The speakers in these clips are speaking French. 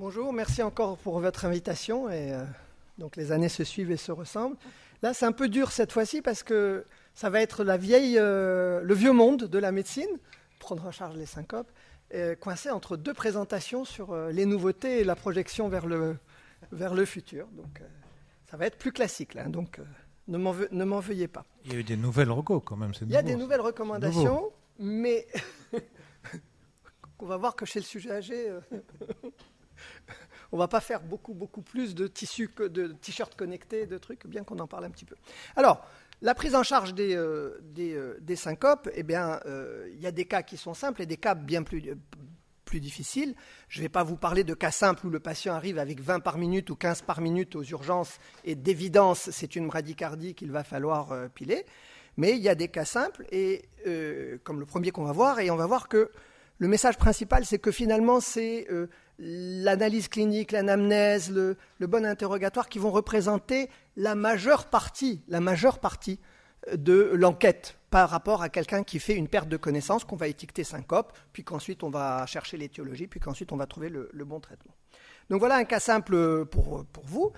Bonjour, merci encore pour votre invitation. Et, euh, donc les années se suivent et se ressemblent. Là, c'est un peu dur cette fois-ci parce que ça va être la vieille, euh, le vieux monde de la médecine, prendre en charge les syncopes, coincé entre deux présentations sur euh, les nouveautés et la projection vers le, futur. Donc ça va être plus classique Donc ne m'en veuillez pas. Il y a eu des nouvelles recos quand même. Il y a des nouvelles recommandations, mais on va voir que chez le sujet âgé on va pas faire beaucoup, beaucoup plus de tissus, de t-shirts connectés, de trucs, bien qu'on en parle un petit peu. Alors, la prise en charge des, euh, euh, des, syncopes, eh bien, euh, il y a des cas qui sont simples et des cas bien plus, plus difficiles. Je ne vais pas vous parler de cas simples où le patient arrive avec 20 par minute ou 15 par minute aux urgences et d'évidence, c'est une bradycardie qu'il va falloir piler. Mais il y a des cas simples et comme le premier qu'on va voir, et on va voir que le message principal, c'est que finalement, c'est l'analyse clinique, l'anamnèse, le, bon interrogatoire qui vont représenter la majeure partie, la majeure partie euh, de l'enquête par rapport à quelqu'un qui fait une perte de connaissance qu'on va étiqueter syncope, puis qu'ensuite on va chercher l'étiologie, puis qu'ensuite on va trouver le, bon traitement. Donc voilà un cas simple pour, vous.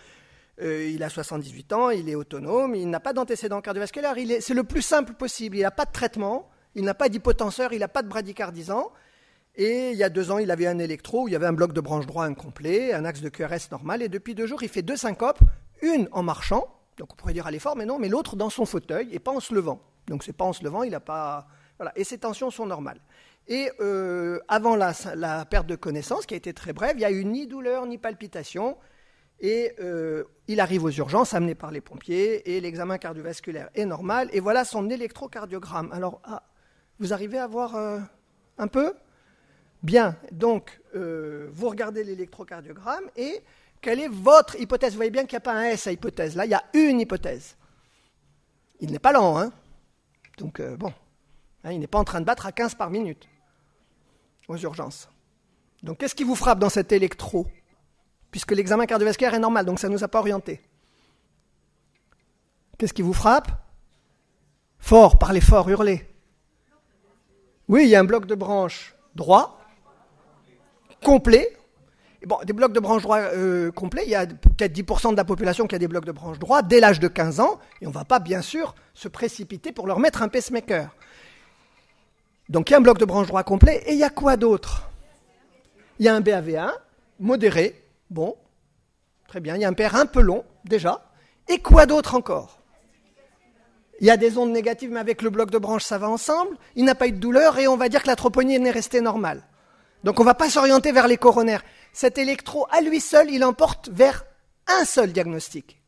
Euh, il a 78 ans, il est autonome, il n'a pas d'antécédent cardiovasculaire, c'est le plus simple possible, il n'a pas de traitement, il n'a pas d'hypotenseur, il n'a pas de bradycardisant, et il y a deux ans, il avait un électro où il y avait un bloc de branche droit incomplet, un axe de QRS normal. Et depuis deux jours, il fait deux syncopes, une en marchant, donc on pourrait dire à l'effort, mais non, mais l'autre dans son fauteuil et pas en se levant. Donc c'est pas en se levant, il n'a pas. Voilà. Et ses tensions sont normales. Et euh, avant la, la, perte de connaissance, qui a été très brève, il n'y a eu ni douleur ni palpitation. Et euh, il arrive aux urgences, amené par les pompiers, et l'examen cardiovasculaire est normal. Et voilà son électrocardiogramme. Alors, ah, vous arrivez à voir euh, un peu Bien, donc euh, vous regardez l'électrocardiogramme et quelle est votre hypothèse Vous voyez bien qu'il n'y a pas un S à hypothèse, là il y a une hypothèse. Il n'est pas lent, hein Donc euh, bon, hein, il n'est pas en train de battre à 15 par minute aux urgences. Donc qu'est-ce qui vous frappe dans cet électro Puisque l'examen cardiovasculaire est normal, donc ça ne nous a pas orienté. Qu'est-ce qui vous frappe Fort, parlez fort, hurlez. Oui, il y a un bloc de branche droit complet, bon, des blocs de branche droit complet, euh, complets, il y a peut-être 10% de la population qui a des blocs de branche droit dès l'âge de 15 ans, et on ne va pas bien sûr se précipiter pour leur mettre un pacemaker. Donc il y a un bloc de branche droit complet, et il y a quoi d'autre Il y a un BAV1 modéré, bon, très bien, il y a un père un peu long déjà, et quoi d'autre encore il y a des ondes négatives, mais avec le bloc de branche, ça va ensemble. Il n'a pas eu de douleur et on va dire que la troponie est restée normale. Donc on ne va pas s'orienter vers les coronaires. Cet électro, à lui seul, il emporte vers un seul diagnostic.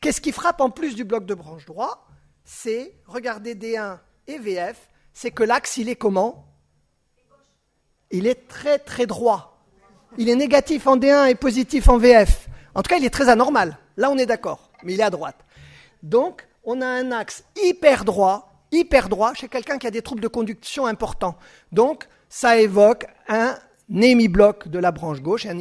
Qu'est-ce qui frappe en plus du bloc de branche droit C'est, regardez D1 et VF, c'est que l'axe, il est comment Il est très très droit. Il est négatif en D1 et positif en VF. En tout cas, il est très anormal. Là, on est d'accord, mais il est à droite. Donc, on a un axe hyper droit, hyper droit chez quelqu'un qui a des troubles de conduction importants. Donc, ça évoque un hémibloc de la branche gauche et un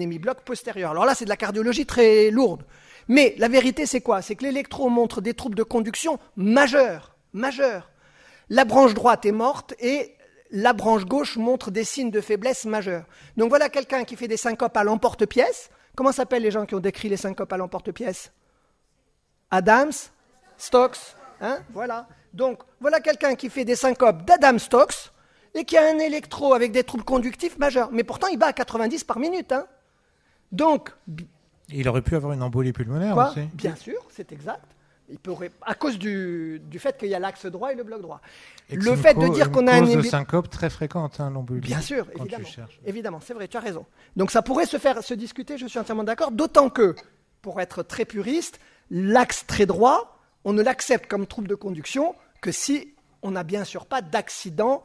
hémibloc postérieur. Alors là, c'est de la cardiologie très lourde. Mais la vérité, c'est quoi C'est que l'électro montre des troubles de conduction majeurs, majeurs. La branche droite est morte et la branche gauche montre des signes de faiblesse majeurs. Donc voilà quelqu'un qui fait des syncopes à l'emporte-pièce. Comment s'appellent les gens qui ont décrit les syncopes à l'emporte-pièce Adams, Stokes, hein Voilà. Donc voilà quelqu'un qui fait des syncopes d'Adam Stokes et qui a un électro avec des troubles conductifs majeurs. Mais pourtant, il bat à 90 par minute. Hein. Donc. Il aurait pu avoir une embolie pulmonaire aussi. Bien sûr, c'est exact. Il pourrait, à cause du, du fait qu'il y a l'axe droit et le bloc droit. le fait de dire qu'on a un une syncope très fréquente, hein, l'embolie. Bien sûr, évidemment. Évidemment, c'est vrai, tu as raison. Donc ça pourrait se faire se discuter, je suis entièrement d'accord, d'autant que, pour être très puriste, l'axe très droit, on ne l'accepte comme trouble de conduction que si on n'a bien sûr pas d'accident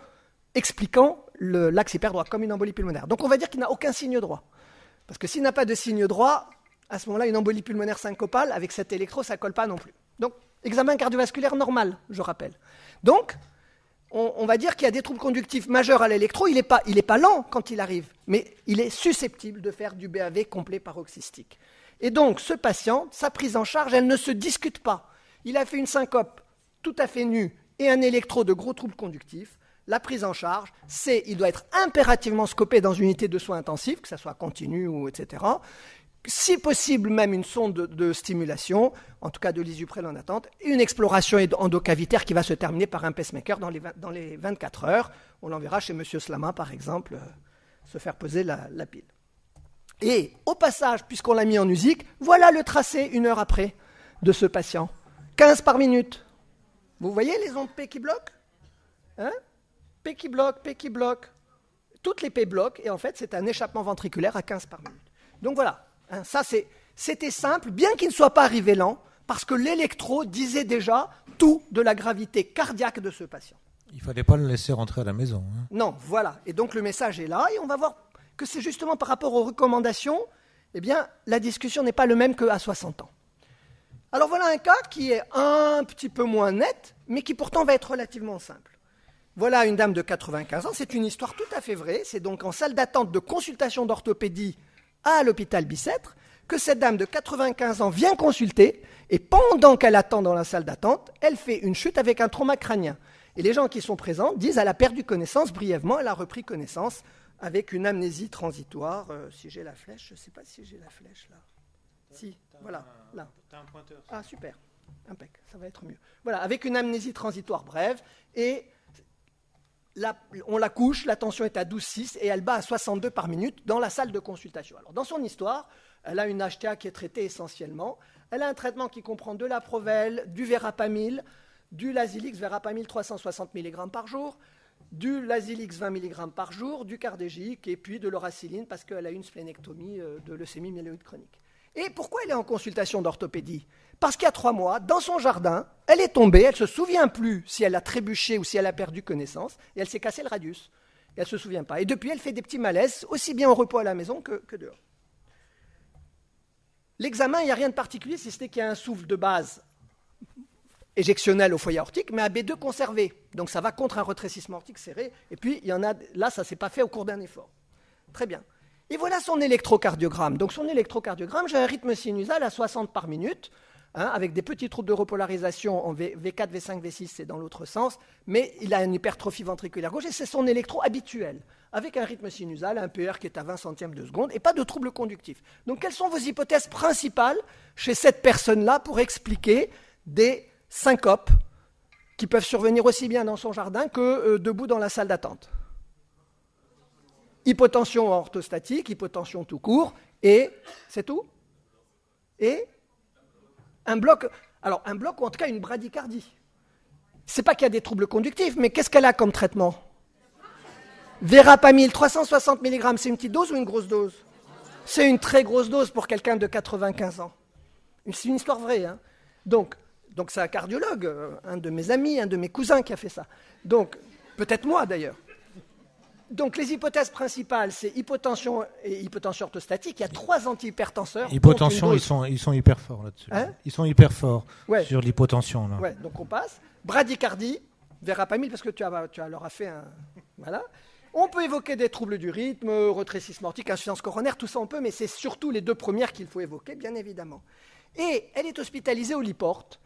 expliquant l'axe hyperdroit, comme une embolie pulmonaire. Donc on va dire qu'il n'a aucun signe droit. Parce que s'il n'a pas de signe droit, à ce moment-là, une embolie pulmonaire syncopale, avec cet électro, ça ne colle pas non plus. Donc, examen cardiovasculaire normal, je rappelle. Donc, on, va dire qu'il y a des troubles conductifs majeurs à l'électro. Il n'est pas, pas lent quand il arrive, mais il est susceptible de faire du BAV complet paroxystique. Et donc, ce patient, sa prise en charge, elle ne se discute pas. Il a fait une syncope tout à fait nue et un électro de gros troubles conductifs la prise en charge, c'est il doit être impérativement scopé dans une unité de soins intensifs, que ce soit continu ou etc. Si possible, même une sonde de, stimulation, en tout cas de l'isuprel en attente, une exploration endocavitaire qui va se terminer par un pacemaker dans les, dans les 24 heures. On l'enverra chez M. Slama, par exemple, euh, se faire poser la, pile. Et au passage, puisqu'on l'a mis en musique, voilà le tracé une heure après de ce patient. 15 par minute. Vous voyez les ondes P qui bloquent hein P qui bloque, P qui bloque. Toutes les P bloquent, et en fait, c'est un échappement ventriculaire à 15 par minute. Donc voilà, hein, ça c'était simple, bien qu'il ne soit pas arrivé lent, parce que l'électro disait déjà tout de la gravité cardiaque de ce patient. Il ne fallait pas le laisser rentrer à la maison. Hein. Non, voilà. Et donc le message est là, et on va voir que c'est justement par rapport aux recommandations, eh bien, la discussion n'est pas le même qu'à 60 ans. Alors voilà un cas qui est un petit peu moins net, mais qui pourtant va être relativement simple. Voilà une dame de 95 ans, c'est une histoire tout à fait vraie. C'est donc en salle d'attente de consultation d'orthopédie à l'hôpital Bicêtre que cette dame de 95 ans vient consulter et pendant qu'elle attend dans la salle d'attente, elle fait une chute avec un trauma crânien. Et les gens qui sont présents disent qu'elle a perdu connaissance brièvement, elle a repris connaissance avec une amnésie transitoire. Euh, si j'ai la flèche, je ne sais pas si j'ai la flèche là. Si, voilà, là. Ah super, impec, ça va être mieux. Voilà, avec une amnésie transitoire brève et on la couche, la tension est à 12,6 et elle bat à 62 par minute dans la salle de consultation. Alors, dans son histoire, elle a une HTA qui est traitée essentiellement. Elle a un traitement qui comprend de la Provel, du Verapamil, du Lasilix Verapamil 360 mg par jour, du Lasilix 20 mg par jour, du Cardégique et puis de l'Oraciline parce qu'elle a une splénectomie euh, de leucémie myéloïde chronique. Et pourquoi elle est en consultation d'orthopédie parce qu'il y a trois mois, dans son jardin, elle est tombée, elle ne se souvient plus si elle a trébuché ou si elle a perdu connaissance, et elle s'est cassé le radius. elle ne se souvient pas. Et depuis, elle fait des petits malaises, aussi bien au repos à la maison que, dehors. L'examen, il n'y a rien de particulier, si c'était qu'il y a un souffle de base éjectionnel au foyer aortique, mais à B2 conservé. Donc ça va contre un retrécissement aortique serré. Et puis, il y en a, là, ça ne s'est pas fait au cours d'un effort. Très bien. Et voilà son électrocardiogramme. Donc son électrocardiogramme, j'ai un rythme sinusal à 60 par minute. Hein, avec des petits troubles de repolarisation en v, 4 V5, V6, c'est dans l'autre sens, mais il a une hypertrophie ventriculaire gauche et c'est son électro habituel, avec un rythme sinusal, un PR qui est à 20 centièmes de seconde et pas de troubles conductifs. Donc, quelles sont vos hypothèses principales chez cette personne-là pour expliquer des syncopes qui peuvent survenir aussi bien dans son jardin que euh, debout dans la salle d'attente hypotension orthostatique, hypotension tout court, et c'est tout Et un bloc, alors un bloc ou en tout cas une bradycardie. C'est pas qu'il y a des troubles conductifs, mais qu'est-ce qu'elle a comme traitement Verapamil, 360 mg, c'est une petite dose ou une grosse dose C'est une très grosse dose pour quelqu'un de 95 ans. C'est une histoire vraie. Hein donc, donc c'est un cardiologue, euh, un de mes amis, un de mes cousins qui a fait ça. Donc, peut-être moi d'ailleurs donc les hypothèses principales, c'est hypotension et hypotension orthostatique. Il y a trois antihypertenseurs. Hypotension, ils sont, hyper forts là-dessus. Hein ils sont hyper forts sur l'hypotension. donc on passe. Bradycardie, mille parce que tu, leur as fait un... Voilà. On peut évoquer des troubles du rythme, retrécissement mortique, insuffisance coronaire, tout ça on peut, mais c'est surtout les deux premières qu'il faut évoquer, bien évidemment. Et elle est hospitalisée au Liporte.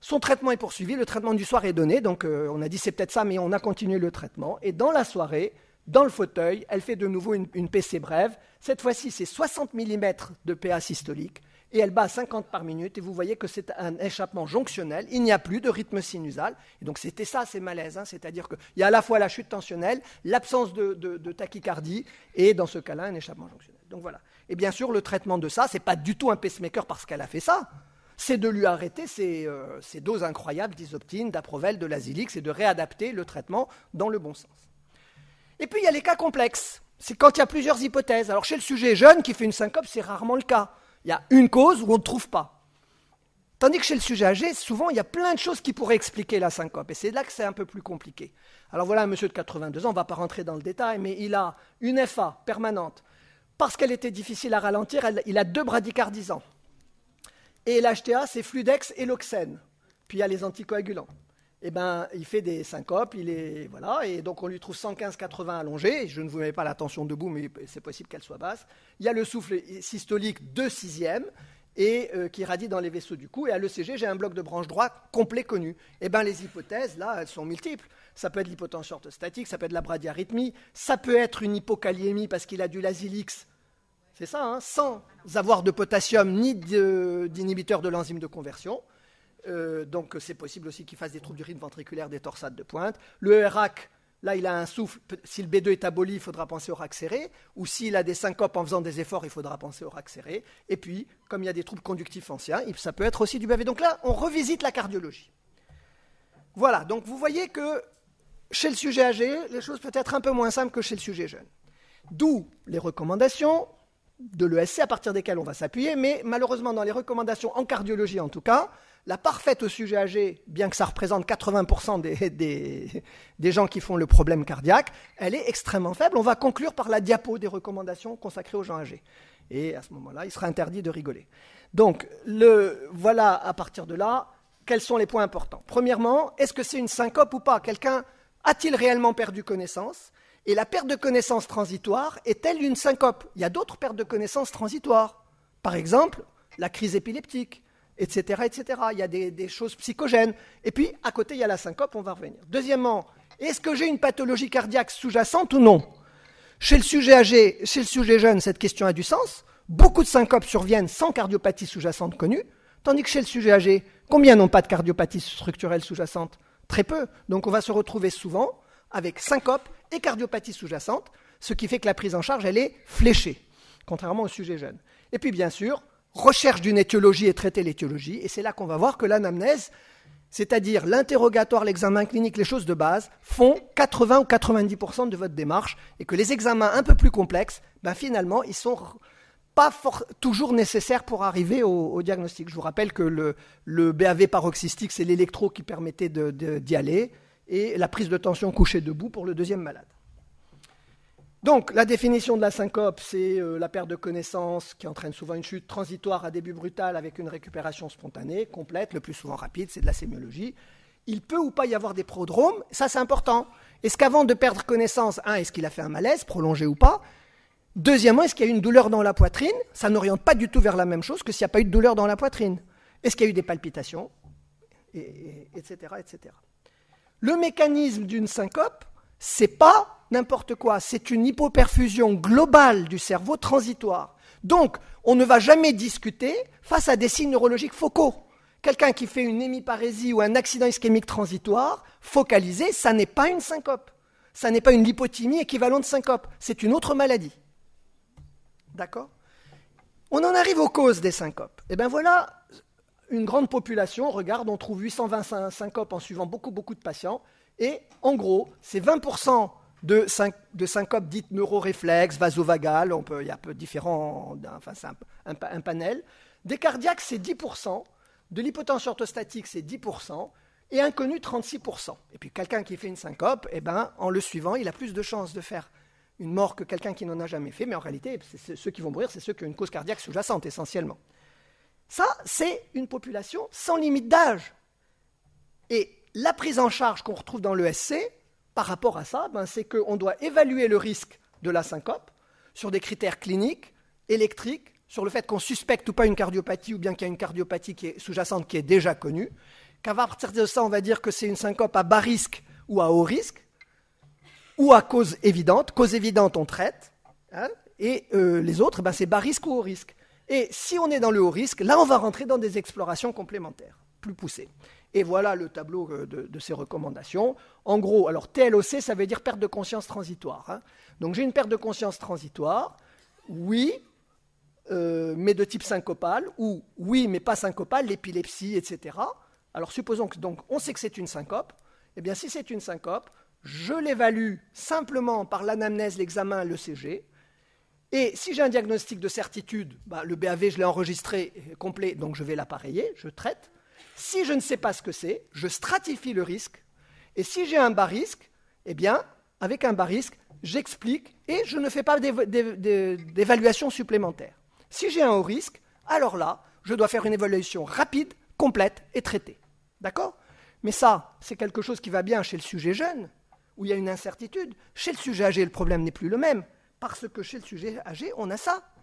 Son traitement est poursuivi, le traitement du soir est donné, donc euh, on a dit c'est peut-être ça, mais on a continué le traitement. Et dans la soirée, dans le fauteuil, elle fait de nouveau une, PC brève. Cette fois-ci, c'est 60 mm de PA systolique et elle bat à 50 par minute. Et vous voyez que c'est un échappement jonctionnel. Il n'y a plus de rythme sinusal. Et donc, c'était ça, ces malaises. Hein. C'est-à-dire qu'il y a à la fois la chute tensionnelle, l'absence de, tachycardie et, dans ce cas-là, un échappement jonctionnel. Donc, voilà. Et bien sûr, le traitement de ça, n'est pas du tout un pacemaker parce qu'elle a fait ça. C'est de lui arrêter ces, euh, doses incroyables d'isoptine, d'aprovel, de lasix, et de réadapter le traitement dans le bon sens. Et puis il y a les cas complexes. C'est quand il y a plusieurs hypothèses. Alors chez le sujet jeune qui fait une syncope, c'est rarement le cas. Il y a une cause où on ne trouve pas. Tandis que chez le sujet âgé, souvent, il y a plein de choses qui pourraient expliquer la syncope. Et c'est là que c'est un peu plus compliqué. Alors voilà un monsieur de 82 ans, on ne va pas rentrer dans le détail, mais il a une FA permanente. Parce qu'elle était difficile à ralentir, il a deux bradycardisants. Et l'HTA, c'est Fludex et l'Oxène. Puis il y a les anticoagulants. Eh ben, il fait des syncopes, il est, voilà, et donc on lui trouve 115-80 allongés, Je ne vous mets pas la tension debout, mais c'est possible qu'elle soit basse. Il y a le souffle systolique 2 sixième, et euh, qui radie dans les vaisseaux du cou. Et à l'ECG, j'ai un bloc de branche droite complet connu. Et eh ben, les hypothèses, là, elles sont multiples. Ça peut être l'hypotension orthostatique, ça peut être la bradyarrhythmie, ça peut être une hypokaliémie parce qu'il a du lasilix. C'est ça, hein, sans avoir de potassium ni d'inhibiteur de l'enzyme de conversion. Euh, donc c'est possible aussi qu'il fasse des troubles du rythme ventriculaire, des torsades de pointe. Le RAC, là il a un souffle, si le B2 est aboli, il faudra penser au RAC serré, ou s'il a des syncopes en faisant des efforts, il faudra penser au RAC serré. Et puis, comme il y a des troubles conductifs anciens, ça peut être aussi du bébé. Donc là, on revisite la cardiologie. Voilà, donc vous voyez que chez le sujet âgé, les choses peuvent être un peu moins simples que chez le sujet jeune. D'où les recommandations de l'ESC à partir desquelles on va s'appuyer, mais malheureusement dans les recommandations en cardiologie en tout cas, la parfaite au sujet âgé, bien que ça représente 80% des, des, gens qui font le problème cardiaque, elle est extrêmement faible. On va conclure par la diapo des recommandations consacrées aux gens âgés. Et à ce moment-là, il sera interdit de rigoler. Donc, le, voilà à partir de là, quels sont les points importants Premièrement, est-ce que c'est une syncope ou pas Quelqu'un a-t-il réellement perdu connaissance Et la perte de connaissance transitoire est-elle une syncope Il y a d'autres pertes de connaissance transitoires. Par exemple, la crise épileptique etc., etc. Il y a des, des choses psychogènes. Et puis, à côté, il y a la syncope, on va revenir. Deuxièmement, est-ce que j'ai une pathologie cardiaque sous-jacente ou non Chez le sujet âgé, chez le sujet jeune, cette question a du sens. Beaucoup de syncopes surviennent sans cardiopathie sous-jacente connue, tandis que chez le sujet âgé, combien n'ont pas de cardiopathie structurelle sous-jacente Très peu. Donc on va se retrouver souvent avec syncope et cardiopathie sous-jacente, ce qui fait que la prise en charge, elle est fléchée, contrairement au sujet jeune. Et puis bien sûr, recherche d'une étiologie et traiter l'étiologie. Et c'est là qu'on va voir que l'anamnèse, c'est-à-dire l'interrogatoire, l'examen clinique, les choses de base, font 80 ou 90% de votre démarche et que les examens un peu plus complexes, ben finalement, ils sont pas toujours nécessaires pour arriver au, diagnostic. Je vous rappelle que le, le BAV paroxystique, c'est l'électro qui permettait d'y aller et la prise de tension couchée debout pour le deuxième malade. Donc, la définition de la syncope, c'est euh, la perte de connaissance qui entraîne souvent une chute transitoire à début brutal avec une récupération spontanée, complète, le plus souvent rapide, c'est de la sémiologie. Il peut ou pas y avoir des prodromes, ça c'est important. Est-ce qu'avant de perdre connaissance, un, est-ce qu'il a fait un malaise, prolongé ou pas Deuxièmement, est-ce qu'il y a eu une douleur dans la poitrine Ça n'oriente pas du tout vers la même chose que s'il n'y a pas eu de douleur dans la poitrine. Est-ce qu'il y a eu des palpitations Etc. etc. Le mécanisme d'une syncope, c'est pas n'importe quoi, c'est une hypoperfusion globale du cerveau transitoire. Donc, on ne va jamais discuter face à des signes neurologiques focaux. Quelqu'un qui fait une hémiparésie ou un accident ischémique transitoire, focalisé, ça n'est pas une syncope. Ça n'est pas une lipotymie équivalente de syncope. C'est une autre maladie. D'accord On en arrive aux causes des syncopes. Eh bien voilà une grande population. Regarde, on trouve 825 syncopes en suivant beaucoup, beaucoup de patients. Et en gros, c'est 20% de, syncope de neuro dites neuroréflexes, il y a un peu différent, enfin c'est un, panel. Des cardiaques, c'est 10%, de l'hypotension orthostatique, c'est 10%, et inconnu, 36%. Et puis quelqu'un qui fait une syncope, eh ben, en le suivant, il a plus de chances de faire une mort que quelqu'un qui n'en a jamais fait, mais en réalité, ceux qui vont mourir, c'est ceux qui ont une cause cardiaque sous-jacente essentiellement. Ça, c'est une population sans limite d'âge. Et la prise en charge qu'on retrouve dans l'ESC, par rapport à ça, ben, c'est qu'on doit évaluer le risque de la syncope sur des critères cliniques, électriques, sur le fait qu'on suspecte ou pas une cardiopathie ou bien qu'il y a une cardiopathie sous-jacente qui est déjà connue, qu'à partir de ça, on va dire que c'est une syncope à bas risque ou à haut risque, ou à cause évidente. Cause évidente, on traite, hein, et euh, les autres, ben, c'est bas risque ou haut risque. Et si on est dans le haut risque, là, on va rentrer dans des explorations complémentaires, plus poussées. Et voilà le tableau euh, de, ces recommandations. En gros, alors TLOC, ça veut dire perte de conscience transitoire. Hein. Donc j'ai une perte de conscience transitoire, oui, euh, mais de type syncopale, ou oui, mais pas syncopale, l'épilepsie, etc. Alors supposons que donc on sait que c'est une syncope. Eh bien, si c'est une syncope, je l'évalue simplement par l'anamnèse, l'examen, le CG. Et si j'ai un diagnostic de certitude, bah, le BAV, je l'ai enregistré euh, complet, donc je vais l'appareiller, je traite. Si je ne sais pas ce que c'est, je stratifie le risque. Et si j'ai un bas risque, eh bien, avec un bas risque, j'explique et je ne fais pas d'évaluation supplémentaire. Si j'ai un haut risque, alors là, je dois faire une évaluation rapide, complète et traitée. D'accord Mais ça, c'est quelque chose qui va bien chez le sujet jeune, où il y a une incertitude. Chez le sujet âgé, le problème n'est plus le même, parce que chez le sujet âgé, on a ça.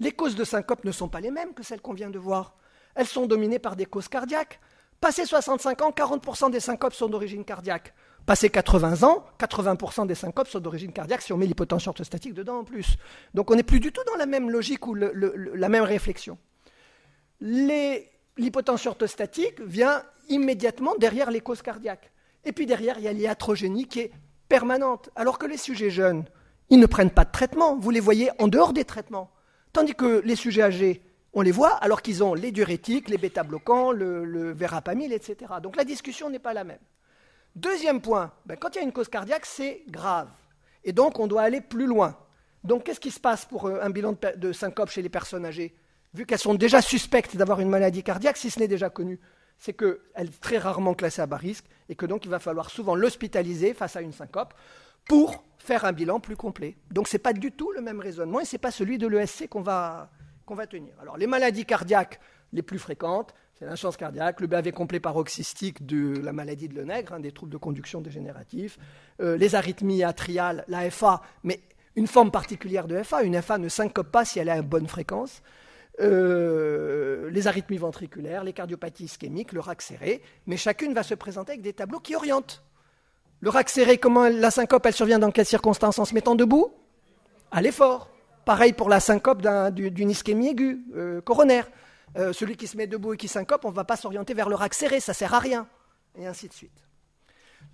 Les causes de syncope ne sont pas les mêmes que celles qu'on vient de voir elles sont dominées par des causes cardiaques. Passé 65 ans, 40% des syncopes sont d'origine cardiaque. Passé 80 ans, 80% des syncopes sont d'origine cardiaque si on met l'hypotension orthostatique dedans en plus. Donc on n'est plus du tout dans la même logique ou la même réflexion. L'hypotension orthostatique vient immédiatement derrière les causes cardiaques. Et puis derrière, il y a l'hiatrogénie qui est permanente. Alors que les sujets jeunes, ils ne prennent pas de traitement. Vous les voyez en dehors des traitements. Tandis que les sujets âgés, on les voit alors qu'ils ont les diurétiques, les bêta-bloquants, le, le verapamil, etc. Donc la discussion n'est pas la même. Deuxième point, ben, quand il y a une cause cardiaque, c'est grave. Et donc on doit aller plus loin. Donc qu'est-ce qui se passe pour euh, un bilan de, syncope chez les personnes âgées Vu qu'elles sont déjà suspectes d'avoir une maladie cardiaque, si ce n'est déjà connu, c'est qu'elles sont très rarement classées à bas risque et que donc il va falloir souvent l'hospitaliser face à une syncope pour faire un bilan plus complet. Donc ce n'est pas du tout le même raisonnement et ce n'est pas celui de l'ESC qu'on va, va tenir. Alors, les maladies cardiaques les plus fréquentes, c'est l'insuffisance cardiaque, le BAV complet paroxystique de la maladie de Lenègre, hein, des troubles de conduction dégénératifs, euh, les arythmies atriales, la FA, mais une forme particulière de FA. Une FA ne syncope pas si elle est à bonne fréquence. Euh, les arythmies ventriculaires, les cardiopathies ischémiques, le rack serré, mais chacune va se présenter avec des tableaux qui orientent. Le rack serré, comment la syncope, elle survient dans quelles circonstances En se mettant debout À l'effort. Pareil pour la syncope d'une ischémie aiguë, euh, coronaire. Euh, celui qui se met debout et qui syncope, on ne va pas s'orienter vers le rack serré, ça ne sert à rien. Et ainsi de suite.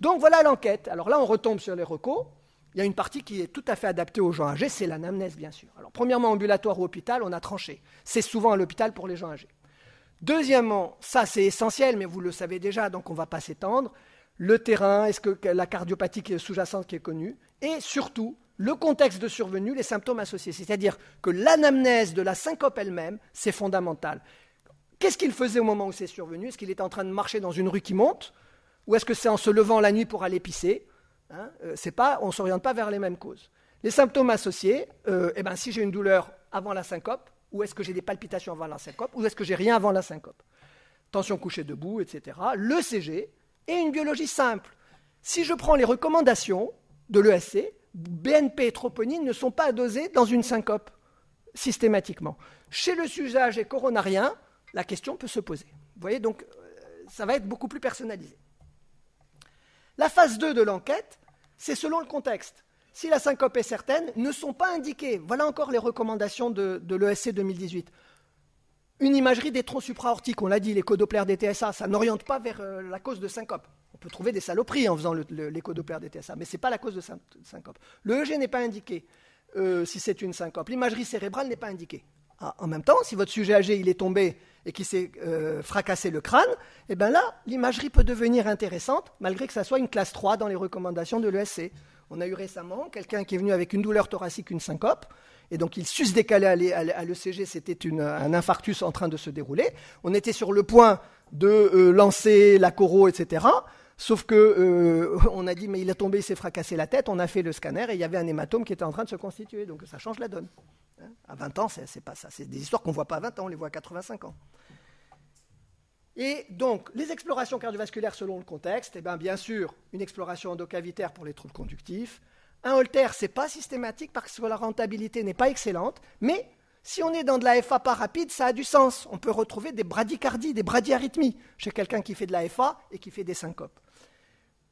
Donc voilà l'enquête. Alors là, on retombe sur les recos. Il y a une partie qui est tout à fait adaptée aux gens âgés, c'est l'anamnèse, bien sûr. Alors, premièrement, ambulatoire ou hôpital, on a tranché. C'est souvent à l'hôpital pour les gens âgés. Deuxièmement, ça c'est essentiel, mais vous le savez déjà, donc on ne va pas s'étendre. Le terrain, est-ce que la cardiopathie sous-jacente qui est connue Et surtout, le contexte de survenue, les symptômes associés. C'est-à-dire que l'anamnèse de la syncope elle-même, c'est fondamental. Qu'est-ce qu'il faisait au moment où c'est survenu Est-ce qu'il était en train de marcher dans une rue qui monte Ou est-ce que c'est en se levant la nuit pour aller pisser hein, euh, pas, On ne s'oriente pas vers les mêmes causes. Les symptômes associés, euh, eh ben, si j'ai une douleur avant la syncope, ou est-ce que j'ai des palpitations avant la syncope, ou est-ce que j'ai rien avant la syncope Tension couchée debout, etc. Le CG et une biologie simple. Si je prends les recommandations de l'ESC, BNP et troponine ne sont pas dosés dans une syncope systématiquement. Chez le usage et coronarien, la question peut se poser. Vous voyez, donc euh, ça va être beaucoup plus personnalisé. La phase 2 de l'enquête, c'est selon le contexte. Si la syncope est certaine, ne sont pas indiquées. Voilà encore les recommandations de, de l'ESC 2018. Une imagerie des troncs supraortiques, on l'a dit, les codoplaires des TSA, ça n'oriente pas vers euh, la cause de syncope. On peut trouver des saloperies en faisant les doppler des TSA, mais ce n'est pas la cause de syncope. Le EG n'est pas indiqué euh, si c'est une syncope. L'imagerie cérébrale n'est pas indiquée. Ah, en même temps, si votre sujet âgé il est tombé et qu'il s'est euh, fracassé le crâne, eh bien là, l'imagerie peut devenir intéressante, malgré que ça soit une classe 3 dans les recommandations de l'ESC. On a eu récemment quelqu'un qui est venu avec une douleur thoracique, une syncope. Et donc, il sus décalé à l'ECG, c'était un infarctus en train de se dérouler. On était sur le point de euh, lancer la coro, etc. Sauf que euh, on a dit mais il a tombé, il s'est fracassé la tête. On a fait le scanner et il y avait un hématome qui était en train de se constituer. Donc ça change la donne. Hein, à 20 ans, c'est pas ça. C'est des histoires qu'on ne voit pas à 20 ans, on les voit à 85 ans. Et donc, les explorations cardiovasculaires selon le contexte, eh bien, bien sûr, une exploration endocavitaire pour les troubles conductifs, un holter, n'est pas systématique parce que la rentabilité n'est pas excellente, mais si on est dans de la FA pas rapide, ça a du sens. On peut retrouver des bradycardies, des bradyarythmies chez quelqu'un qui fait de la FA et qui fait des syncopes.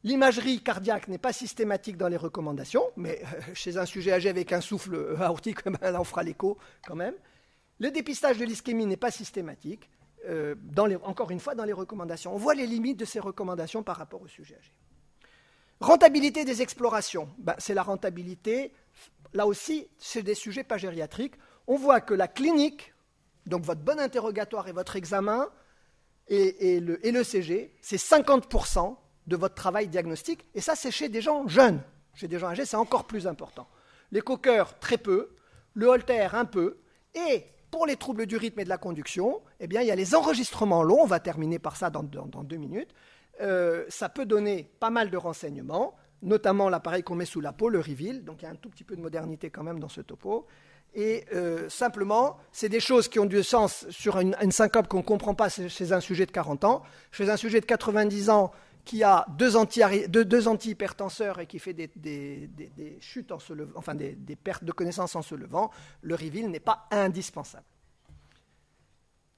L'imagerie cardiaque n'est pas systématique dans les recommandations, mais euh, chez un sujet âgé avec un souffle euh, aortique, ben, là on fera l'écho quand même. Le dépistage de l'ischémie n'est pas systématique, euh, encore une fois, dans les recommandations. On voit les limites de ces recommandations par rapport au sujet âgé. Rentabilité des explorations, ben, c'est la rentabilité, là aussi, c'est des sujets pas gériatriques. On voit que la clinique, donc votre bon interrogatoire et votre examen, et, le, CG, c'est 50% de votre travail diagnostique, et ça, c'est chez des gens jeunes. Chez des gens âgés, c'est encore plus important. Les coqueurs, très peu, le holter, un peu, et pour les troubles du rythme et de la conduction, eh bien, il y a les enregistrements longs, on va terminer par ça dans deux minutes, euh, ça peut donner pas mal de renseignements, notamment l'appareil qu'on met sous la peau, le reveal. Donc il y a un tout petit peu de modernité quand même dans ce topo. Et euh, simplement, c'est des choses qui ont du sens sur une, syncope qu'on ne comprend pas chez un sujet de 40 ans. Chez un sujet de 90 ans qui a deux, antihypertenseurs et qui fait des, chutes en se levant, enfin des, pertes de connaissances en se levant, le reveal n'est pas indispensable.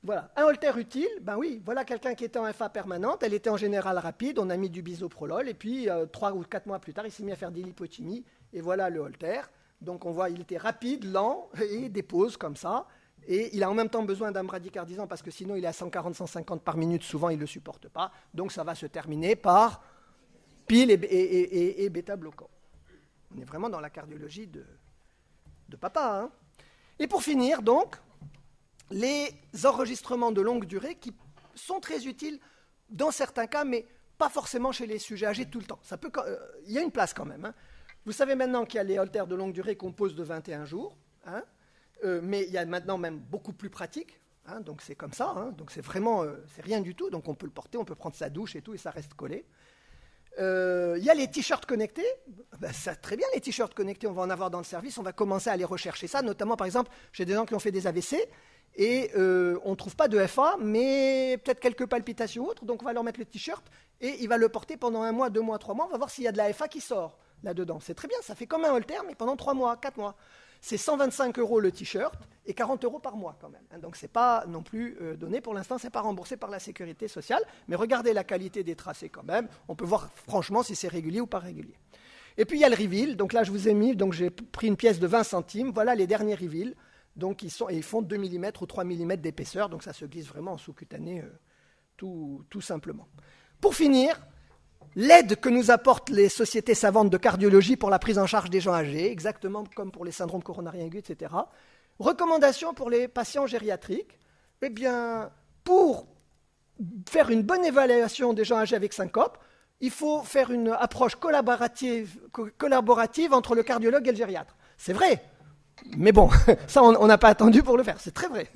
Voilà. Un holter utile, ben oui, voilà quelqu'un qui était en FA permanente, elle était en général rapide, on a mis du bisoprolol, et puis euh, trois 3 ou quatre mois plus tard, il s'est mis à faire des lipotimies, et voilà le holter. Donc on voit, il était rapide, lent, et des pauses comme ça. Et il a en même temps besoin d'un bradycardisant, parce que sinon il est à 140-150 par minute, souvent il ne le supporte pas. Donc ça va se terminer par pile et, et, bêta-bloquant. On est vraiment dans la cardiologie de, papa. Hein. et pour finir, donc, les enregistrements de longue durée qui sont très utiles dans certains cas, mais pas forcément chez les sujets âgés tout le temps. Ça peut, euh, il y a une place quand même. Hein. Vous savez maintenant qu'il y a les haltères de longue durée qu'on pose de 21 jours, hein, euh, mais il y a maintenant même beaucoup plus pratique. Hein, donc c'est comme ça, donc c'est vraiment, euh, c'est rien du tout. Donc on peut le porter, on peut prendre sa douche et tout, et ça reste collé. Il y a les t-shirts connectés. Ben, ça, très bien, les t-shirts connectés, on va en avoir dans le service. On va commencer à les rechercher ça, notamment par exemple chez des gens qui ont fait des AVC et euh, on ne trouve pas de FA, mais peut-être quelques palpitations autres. Donc on va leur mettre le t-shirt et il va le porter pendant un mois, deux mois, trois mois. On va voir s'il y a de la FA qui sort là-dedans. C'est très bien, ça fait comme un halter, mais pendant trois mois, quatre mois. C'est 125 euros le t-shirt et 40 euros par mois quand même. Donc ce n'est pas non plus euh, donné. Pour l'instant, ce n'est pas remboursé par la sécurité sociale. Mais regardez la qualité des tracés quand même. On peut voir franchement si c'est régulier ou pas régulier. Et puis il y a le reveal. Donc là, je vous ai mis, donc j'ai pris une pièce de 20 centimes. Voilà les derniers reveals. Donc ils, sont, ils font 2 mm ou 3 mm d'épaisseur, donc ça se glisse vraiment en sous-cutané euh, tout, simplement. Pour finir, l'aide que nous apportent les sociétés savantes de cardiologie pour la prise en charge des gens âgés, exactement comme pour les syndromes coronariens aigus, etc. Recommandations pour les patients gériatriques, eh bien, pour faire une bonne évaluation des gens âgés avec syncope, il faut faire une approche collaborative, collaborative entre le cardiologue et le gériatre. C'est vrai, mais bon, ça, on n'a pas attendu pour le faire, c'est très vrai.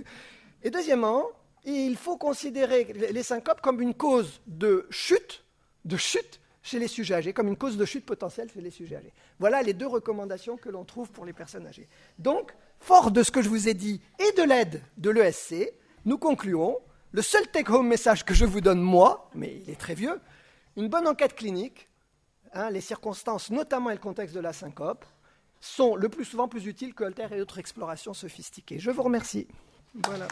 Et deuxièmement, il faut considérer les syncopes comme une cause de chute, de chute chez les sujets âgés, comme une cause de chute potentielle chez les sujets âgés. Voilà les deux recommandations que l'on trouve pour les personnes âgées. Donc, fort de ce que je vous ai dit et de l'aide de l'ESC, nous concluons. Le seul take-home message que je vous donne, moi, mais il est très vieux, une bonne enquête clinique, hein, les circonstances, notamment et le contexte de la syncope, sont le plus souvent plus utiles que Alter et autres explorations sophistiquées. Je vous remercie. Voilà.